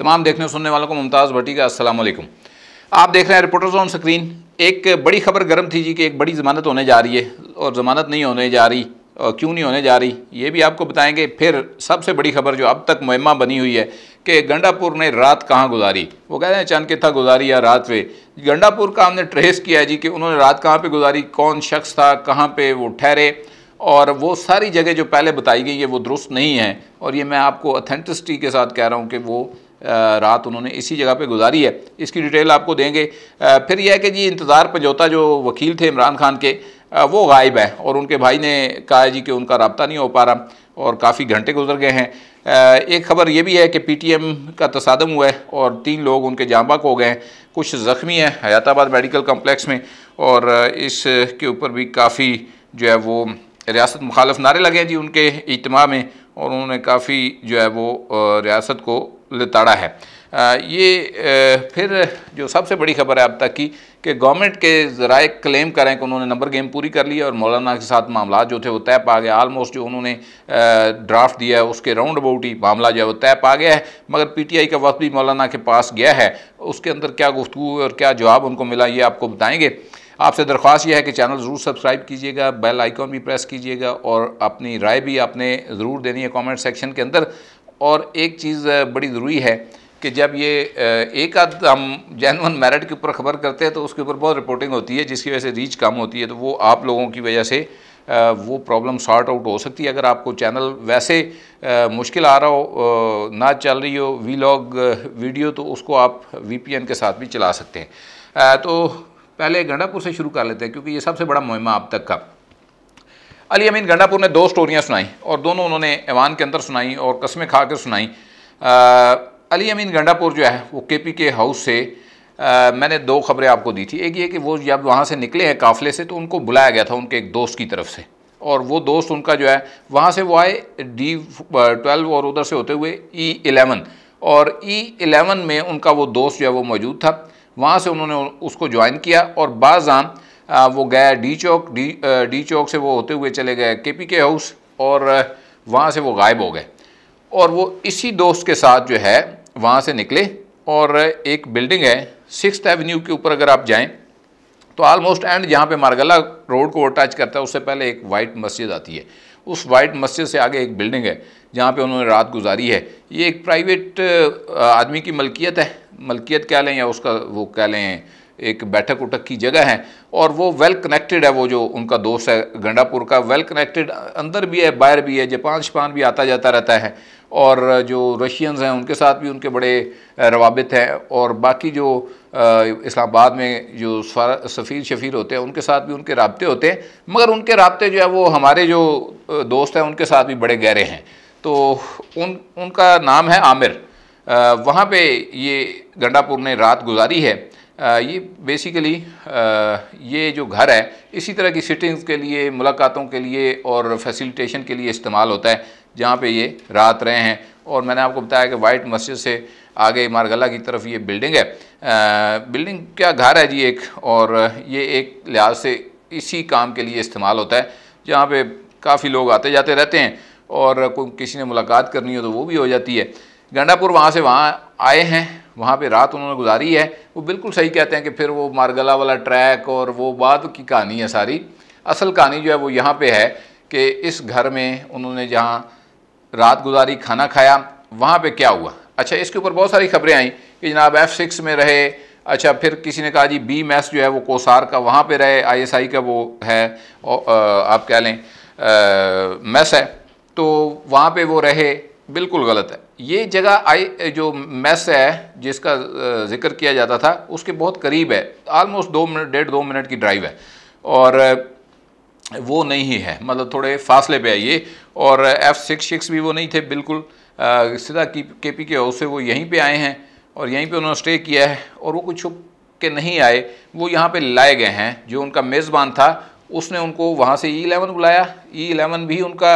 तमाम देखने सुनने वालों को मुमताज़ भट्टी का असलम आप देख रहे हैं रिपोर्टर्स ऑन स्क्रीन एक बड़ी खबर गर्म थी जी कि एक बड़ी ज़मानत होने जा रही है और ज़मानत नहीं होने जा रही और क्यों नहीं होने जा रही ये भी आपको बताएंगे फिर सबसे बड़ी खबर जो अब तक मुहिमा बनी हुई है कि गंडापुर ने रात कहाँ गुजारी वो कह रहे हैं चंद था गुजारी या रात पे गंडापुर का हमने ट्रेस किया है जी कि उन्होंने रात कहाँ पे गुजारी कौन शख्स था कहाँ पे वो ठहरे और वो सारी जगह जो पहले बताई गई है वो दुरुस्त नहीं है और ये मैं आपको अथेंटिसिटी के साथ कह रहा हूँ कि वो रात उन्होंने इसी जगह पे गुजारी है इसकी डिटेल आपको देंगे फिर यह है कि जी इंतज़ार पंजौता जो वकील थे इमरान खान के वो गायब है और उनके भाई ने कहा जी कि उनका रबता नहीं हो पा रहा और काफ़ी घंटे गुजर गए हैं एक खबर ये भी है कि पीटीएम का तसादम हुआ है और तीन लोग उनके जामबाक हो गए हैं कुछ ज़ख्मी हैं हयाताबाद मेडिकल कम्प्लेक्स में और इसके ऊपर भी काफ़ी जो है वो रियासत मुखालफ नारे लगे हैं जी उनके इजमा में और उन्होंने काफ़ी जो है वो रियासत को लिताड़ा है ये फिर जो सबसे बड़ी खबर है अब तक की कि गवर्नमेंट के ज़राए क्लेम करें कि उन्होंने नंबर गेम पूरी कर ली है और मौलाना के साथ मामला जो थे वो तय पा गया आलमोस्ट जो उन्होंने ड्राफ्ट दिया है उसके राउंड अबाउट ही मामला जो है वो तय पा गया है मगर पीटीआई का वक्त भी मौलाना के पास गया है उसके अंदर क्या गुफ्तु और क्या जवाब उनको मिला ये आपको बताएँगे आपसे दरख्वास्त यह है कि चैनल ज़रूर सब्सक्राइब कीजिएगा बेल आइकॉन भी प्रेस कीजिएगा और अपनी राय भी आपने ज़रूर देनी है कमेंट सेक्शन के अंदर और एक चीज़ बड़ी ज़रूरी है कि जब ये एक आध हम जैनवन मेरिट के ऊपर खबर करते हैं तो उसके ऊपर बहुत रिपोर्टिंग होती है जिसकी वजह से रीच कम होती है तो वो आप लोगों की वजह से वो प्रॉब्लम सॉर्ट आउट हो सकती है अगर आपको चैनल वैसे मुश्किल आ रहा हो ना चल रही हो वीलॉग वीडियो तो उसको आप वीपीएन के साथ भी चला सकते हैं तो पहले गंडापुर से शुरू कर लेते हैं क्योंकि ये सबसे बड़ा मुहिमा अब तक का अली अमीन गंडापुर ने दो स्टोरियाँ सुनाई और दोनों उन्होंने ऐवान के अंदर सुनाई और कस्में खा कर सुनाई आ, अली अमीन गंडापुर जो है वो के पी के हाउस से आ, मैंने दो खबरें आपको दी थी एक ये कि वो जब वहाँ से निकले हैं काफ़िले से तो उनको बुलाया गया था उनके एक दोस्त की तरफ से और वो दोस्त उनका जो है वहाँ से वो आए डी ट्वेल्व और उधर से होते हुए ई एलेवन और ई एलेवन में उनका वो दोस्त जो है वो मौजूद था वहाँ से उन्होंने उसको ज्वाइन किया और बाज़ाम वो गया D Chowk D D Chowk से वो होते हुए चले गए के पी के हाउस और वहाँ से वो गायब हो गए और वो इसी दोस्त के साथ जो है वहाँ से निकले और एक बिल्डिंग है सिक्स एवेन्यू के ऊपर अगर आप जाएँ तो आलमोस्ट एंड जहाँ पे मारगला रोड को अटैच करता है उससे पहले एक वाइट मस्जिद आती है उस वाइट मस्जिद से आगे एक बिल्डिंग है जहाँ पे उन्होंने रात गुजारी है ये एक प्राइवेट आदमी की मलकियत है मलकियत कह लें या उसका वो कह लें एक बैठक उठक की जगह है और वो वेल कनेक्टेड है वो जो उनका दोस्त है गंडापुर का वेल कनेक्टेड अंदर भी है बाहर भी है जापान शपान भी आता जाता रहता है और जो रशियंस हैं उनके साथ भी उनके बड़े रवाबित हैं और बाकी जो इस्लामाबाद में जो सफ़ीर शफ़ीर होते हैं उनके साथ भी उनके रबते होते हैं मगर उनके रबते जो है वो हमारे जो दोस्त हैं उनके साथ भी बड़े गहरे हैं तो उन उनका नाम है आमिर वहाँ पे ये गंडापुर ने रात गुजारी है ये बेसिकली ये जो घर है इसी तरह की सिटिंग्स के लिए मुलाकातों के लिए और फैसिलिटेशन के लिए इस्तेमाल होता है जहाँ पे ये रात रहे हैं और मैंने आपको बताया कि वाइट मस्जिद से आगे मारगला की तरफ ये बिल्डिंग है आ, बिल्डिंग क्या घर है जी एक और ये एक लिहाज से इसी काम के लिए इस्तेमाल होता है जहाँ पर काफ़ी लोग आते जाते रहते हैं और कोई किसी ने मुलाकात करनी हो तो वो भी हो जाती है गंडापुर वहाँ से वहाँ आए हैं वहाँ पे रात उन्होंने गुजारी है वो बिल्कुल सही कहते हैं कि फिर वो मारगला वाला ट्रैक और वो बाद की कहानी है सारी असल कहानी जो है वो यहाँ पे है कि इस घर में उन्होंने जहाँ रात गुजारी खाना खाया वहाँ पे क्या हुआ अच्छा इसके ऊपर बहुत सारी खबरें आई कि जनाब एफ़ सिक्स में रहे अच्छा फिर किसी ने कहा जी बी मैस जो है वो कोसार का वहाँ पे रहे आईएसआई का वो है और आप कह लें मैस है तो वहाँ पे वो रहे बिल्कुल गलत है ये जगह आई जो मैस है जिसका जिक्र किया जाता था उसके बहुत करीब है आलमोस्ट दो मिनट डेढ़ दो मिनट की ड्राइव है और वो नहीं है मतलब थोड़े फासले पे है ये और एफ़ सिक्स सिक्स भी वो नहीं थे बिल्कुल सीधा के पी के हाउस से वो यहीं पे आए हैं और यहीं पे उन्होंने स्टे किया है और वो कुछ के नहीं आए वो यहाँ पे लाए गए हैं जो उनका मेज़बान था उसने उनको वहाँ से ई e इलेवन बुलाया ई e इलेवन भी उनका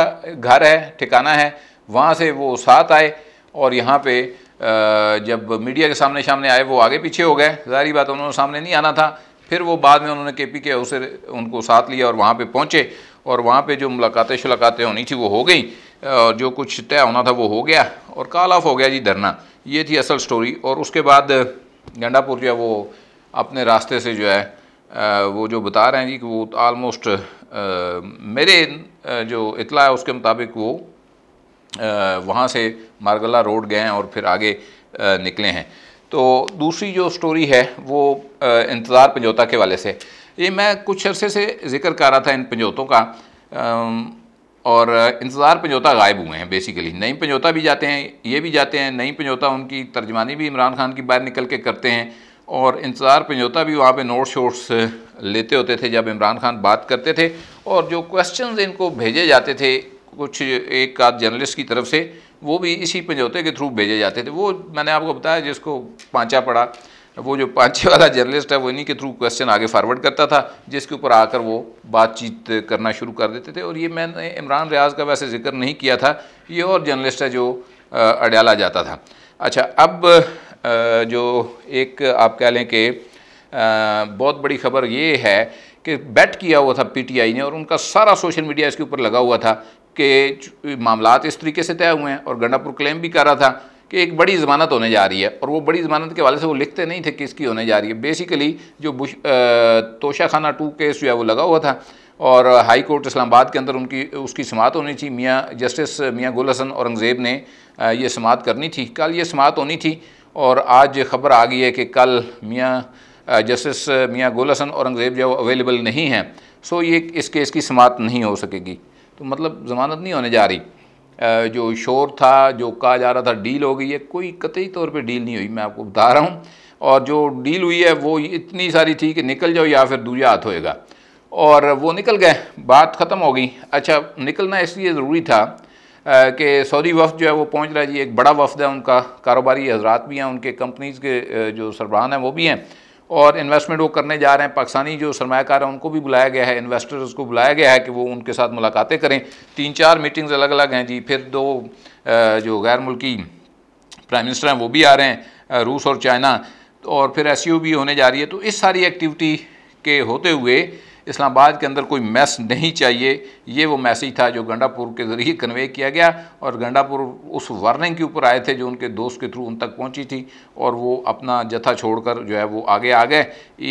घर है ठिकाना है वहाँ से वो साथ आए और यहाँ पे जब मीडिया के सामने सामने आए वो आगे पीछे हो गए जारी बात उन्होंने सामने नहीं आना था फिर वो बाद में उन्होंने के पी के उसे उनको साथ लिया और वहाँ पे पहुँचे और वहाँ पे जो मुलाकातें शुलाकातें होनी थी वो हो गई और जो कुछ तय होना था वो हो गया और कॉल ऑफ हो गया जी धरना ये थी असल स्टोरी और उसके बाद गंडापुर जो है वो अपने रास्ते से जो है वो जो बता रहे हैं जी कि वो ऑलमोस्ट मेरे जो इतला है उसके मुताबिक वो वहाँ से मारगला रोड गए हैं और फिर आगे निकले हैं तो दूसरी जो स्टोरी है वो इंतज़ार पंजौता के वाले से ये मैं कुछ अरसे से जिक्र कर रहा था इन पंजौतों का और इंतज़ार पंजौता गायब हुए हैं बेसिकली नई पंजौता भी जाते हैं ये भी जाते हैं नई पंजौता उनकी तर्जमानी भी इमरान खान की बाहर निकल के करते हैं और इंतज़ार पंजौता भी वहाँ पे नोट्स शोट्स लेते होते थे जब इमरान खान बात करते थे और जो क्वेश्चंस इनको भेजे जाते थे कुछ एक आध जर्नलिस्ट की तरफ से वो भी इसी पंजौते के थ्रू भेजे जाते थे वो मैंने आपको बताया जिसको पाँचा पड़ा वो जो पाँचे वाला जर्नलिस्ट है वो इन्हीं के थ्रू क्वेश्चन आगे फारवर्ड करता था जिसके ऊपर आकर वो बातचीत करना शुरू कर देते थे और ये मैंने इमरान रियाज का वैसे जिक्र नहीं किया था ये और जर्नलिस्ट है जो अडयाला जाता था अच्छा अब जो एक आप कह लें कि बहुत बड़ी खबर ये है कि बैट किया हुआ था पीटीआई ने और उनका सारा सोशल मीडिया इसके ऊपर लगा हुआ था कि मामला इस तरीके से तय हुए हैं और गंडापुर क्लेम भी कर रहा था कि एक बड़ी ज़मानत होने जा रही है और वो बड़ी ज़मानत के वाले से वो लिखते नहीं थे कि इसकी होने जा रही है बेसिकली जो बुश तोशा खाना टू केस जो है वो लगा हुआ था और हाई कोर्ट इस्लामाबाद के अंदर उनकी उसकी समात होनी थी मियाँ जस्टिस मियाँ गुल हसन औरंगज़ेब ने ये समात करनी थी कल ये समात होनी थी और आज खबर आ गई है कि कल मियाँ जस्टिस मियाँ गुल हसन औरंगज़ेब जो अवेलेबल नहीं हैं सो ये इस केस की समाप्त नहीं हो सकेगी तो मतलब जमानत नहीं होने जा रही जो शोर था जो कहा जा रहा था डील हो गई है कोई कतई तौर पे डील नहीं हुई मैं आपको बता रहा हूँ और जो डील हुई है वो इतनी सारी थी कि निकल जाओ या फिर दूजा हाथ होएगा और वो निकल गए बात ख़त्म हो गई अच्छा निकलना इसलिए ज़रूरी था कि सऊदी वफ़द जो है वो पहुंच रहा है जी एक बड़ा वफद है उनका कारोबारी हजरात भी हैं उनके कंपनीज़ के जो सरबराहान हैं वो भी हैं और इन्वेस्टमेंट वो करने जा रहे हैं पाकिस्तानी जो सरमाकार हैं उनको भी बुलाया गया है इन्वेस्टर्स को बुलाया गया है कि वो उनके साथ मुलाकातें करें तीन चार मीटिंग्स अलग अलग हैं जी फिर दो जो गैर मुल्की प्राइम मिनिस्टर हैं वो भी आ रहे हैं रूस और चाइना और फिर एस भी होने जा रही है तो इस सारी एक्टिविटी के होते हुए इस्लामाबाद के अंदर कोई मैस नहीं चाहिए ये वो मैसेज था जो गंडापुर के ज़रिए कन्वे किया गया और गंडापुर उस वार्निंग के ऊपर आए थे जो उनके दोस्त के थ्रू उन तक पहुंची थी और वो अपना जत्था छोड़कर जो है वो आगे आ गए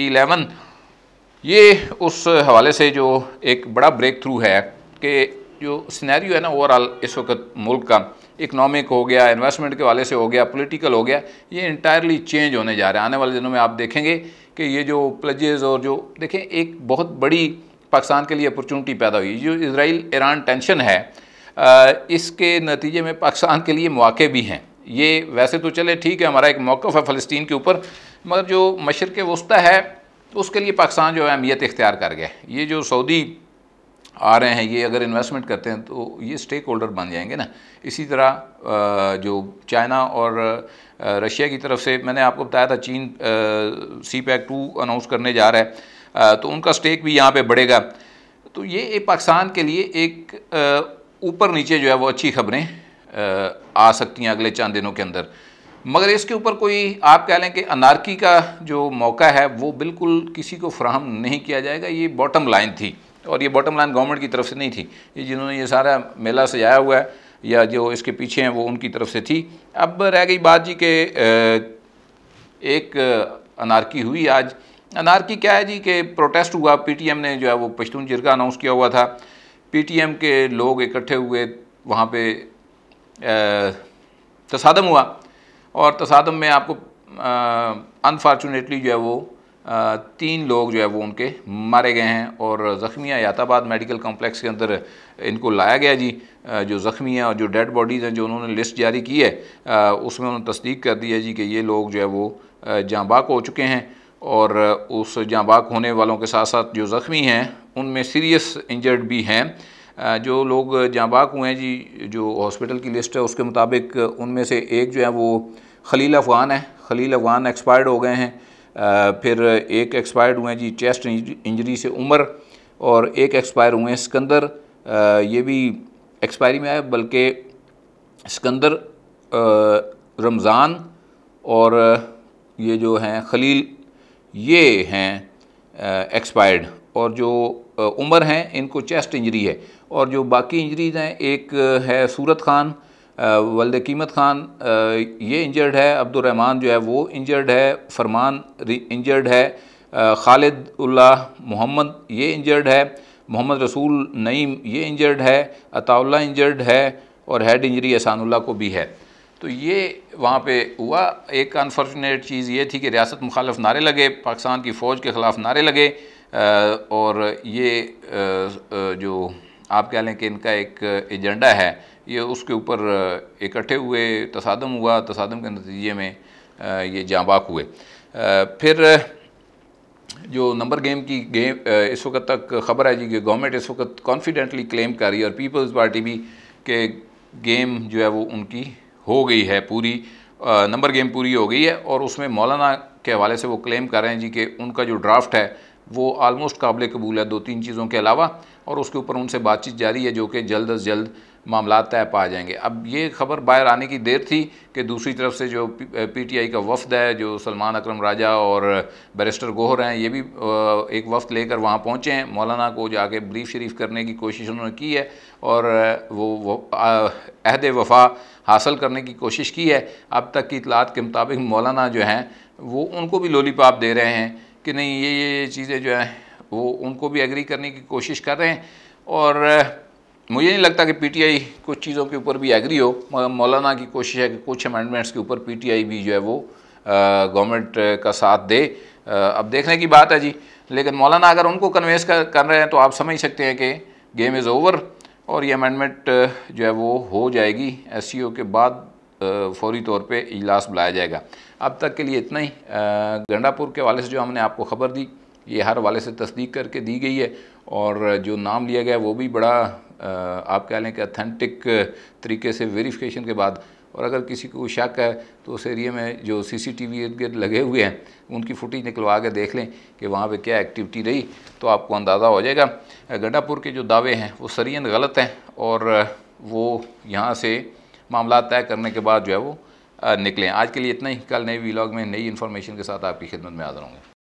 इलेवन e ये उस हवाले से जो एक बड़ा ब्रेक थ्रू है कि जो सिनेरियो है ना ओवरऑल इस वक्त मुल्क का इकनॉमिक हो गया इन्वेस्टमेंट के वाले से हो गया पॉलिटिकल हो गया ये इंटायरली चेंज होने जा रहा है आने वाले दिनों में आप देखेंगे कि ये जो प्लजेज और जो देखें एक बहुत बड़ी पाकिस्तान के लिए अपॉर्चुनिटी पैदा हुई जो इसराइल ईरान टेंशन है इसके नतीजे में पाकिस्तान के लिए मौके भी हैं ये वैसे तो चले ठीक है हमारा एक मौक़ है फ़लस्तीन के ऊपर मगर जो मशरक़ वस्ती है तो उसके लिए पाकिस्तान जो है अहमियत इख्तियार कर गया ये जो सऊदी आ रहे हैं ये अगर इन्वेस्टमेंट करते हैं तो ये स्टेक होल्डर बन जाएंगे ना इसी तरह जो चाइना और रशिया की तरफ से मैंने आपको बताया था चीन सी पैक टू अनाउंस करने जा रहा है तो उनका स्टेक भी यहाँ पे बढ़ेगा तो ये पाकिस्तान के लिए एक ऊपर नीचे जो है वो अच्छी खबरें आ सकती हैं अगले चंद दिनों के अंदर मगर इसके ऊपर कोई आप कह लें कि अनारकी का जो मौका है वो बिल्कुल किसी को फ्राहम नहीं किया जाएगा ये बॉटम लाइन थी और ये बॉटम लाइन गवर्नमेंट की तरफ से नहीं थी ये जिन्होंने ये सारा मेला सजाया हुआ है या जो इसके पीछे हैं वो उनकी तरफ से थी अब रह गई बात जी के एक अनारकी हुई आज अनारकी क्या है जी कि प्रोटेस्ट हुआ पीटीएम ने जो है वो पश्तून जिरगा अनाउंस किया हुआ था पीटीएम के लोग इकट्ठे हुए वहाँ पे तसादम हुआ और तसादम में आपको अनफॉर्चुनेटली जो है वो तीन लोग जो है वो उनके मारे गए हैं और ज़ख्मियाँ यातबाद मेडिकल कॉम्प्लेक्स के अंदर इनको लाया गया जी जो ज़ख्मी हैं और जो डेड बॉडीज़ हैं जो उन्होंने लिस्ट जारी की है उसमें उन्होंने तस्दीक कर दी है जी कि ये लोग जो है वो जाँबाक हो चुके हैं और उस जाँबाक होने वालों के साथ साथ जो ज़ख्मी हैं उनमें सीरियस इंजर्ड भी हैं जो लोग जाँबाक हुए हैं जी जो हॉस्पिटल की लिस्ट है उसके मुताबिक उनमें से एक जो है वो खलील अफगान है खलील अफगान एक्सपायर्ड हो गए हैं फिर एक एक्सपायर्ड हुए हैं जी चेस्ट इंजरी से उमर और एक एक्सपायर हुए हैं सिकंदर ये भी एक्सपायरी में आए बल्कि सिकंदर रमज़ान और ये जो हैं खलील ये हैं एक्सपायर्ड और जो उमर हैं इनको चेस्ट इंजरी है और जो बाकी इंजरीज हैं एक है सूरत खान वलद कीमत ख़ान ये इंजर्ड है अब्दुलरहमान जो है वो इंजर्ड है फरमान इंजर्ड है खालिद उल्ला मोहम्मद ये इंजर्ड है मोहम्मद रसूल नईम ये इंजर्ड है अताउल्ला इंजर्ड है और हेड इंजरी एहसानुल्ला को भी है तो ये वहाँ पे हुआ एक अनफॉर्चुनेट चीज़ ये थी कि रियासत मुखालफ नारे लगे पाकिस्तान की फ़ौज के ख़िलाफ़ नारे लगे और ये जो आप कह लें कि इनका एक एजेंडा है ये उसके ऊपर इकट्ठे हुए तसादम हुआ तसादम के नतीजे में ये जाँबाक हुए फिर जो नंबर गेम की गेम इस वक्त तक खबर है जी कि गवर्नमेंट इस वक्त कॉन्फिडेंटली क्लेम कर रही है और पीपल्स पार्टी भी के गेम जो है वो उनकी हो गई है पूरी नंबर गेम पूरी हो गई है और उसमें मौलाना के हवाले से वो क्लेम कर रहे हैं जी कि उनका जो ड्राफ्ट है वो आलमोस्ट काबिल कबूल है दो तीन चीज़ों के अलावा और उसके ऊपर उनसे बातचीत जारी है जो कि जल्द अज जल्द मामला तय पा जाएंगे अब ये खबर बाहर आने की देर थी कि दूसरी तरफ से जो पीटीआई का वफद है जो सलमान अकरम राजा और बैरिस्टर गोहर हैं ये भी एक वफद लेकर वहाँ पहुँचे हैं मौलाना को जाके ब्रीफ शरीफ करने की कोशिश उन्होंने की है और वो अहद वफा हासिल करने की कोशिश की है अब तक की इतलात के मुताबिक मौलाना जो हैं वो उनको भी पाप दे रहे हैं कि नहीं ये, ये चीज़ें जो हैं वो उनको भी एग्री करने की कोशिश कर रहे हैं और मुझे नहीं लगता कि पीटीआई कुछ चीज़ों के ऊपर भी एग्री हो मौलाना की कोशिश है कि कुछ अमेंडमेंट्स के ऊपर पीटीआई भी जो है वो गवर्नमेंट का साथ दे आ, अब देखने की बात है जी लेकिन मौलाना अगर उनको कन्वेंस कर, कर रहे हैं तो आप समझ सकते हैं कि गेम इज़ ओवर और ये अमेंडमेंट जो है वो हो जाएगी एस के बाद फौरी तौर पर इजलास बुलाया जाएगा अब तक के लिए इतना ही गंडापुर के वाले से जो हमने आपको खबर दी ये हर वाले से तस्दीक करके दी गई है और जो नाम लिया गया वो भी बड़ा आप कह लें कि अथेंटिक तरीके से वेरिफिकेशन के बाद और अगर किसी को शक है तो उस एरिए में जो सीसीटीवी इर्द गिर्द लगे हुए हैं उनकी फुटेज निकलवा के देख लें कि वहाँ पे क्या एक्टिविटी रही तो आपको अंदाज़ा हो जाएगा गड्ढापुर के जो दावे हैं वो सरियन गलत हैं और वो यहाँ से मामला तय करने के बाद जो है वो निकलें आज के लिए इतना ही कल नए वीलॉग में नई इन्फॉर्मेशन के साथ आपकी खिदमत में हाजिर होंगे